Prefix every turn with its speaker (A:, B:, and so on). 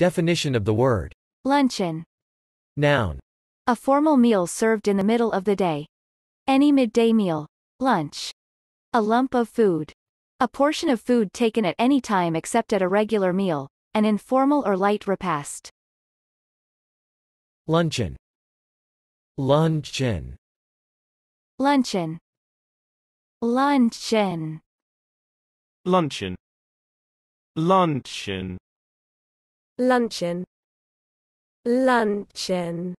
A: Definition of the word. Luncheon. Noun.
B: A formal meal served in the middle of the day. Any midday meal. Lunch. A lump of food. A portion of food taken at any time except at a regular meal, an informal or light repast.
C: Luncheon. Luncheon. Luncheon. Luncheon. Luncheon. Luncheon luncheon luncheon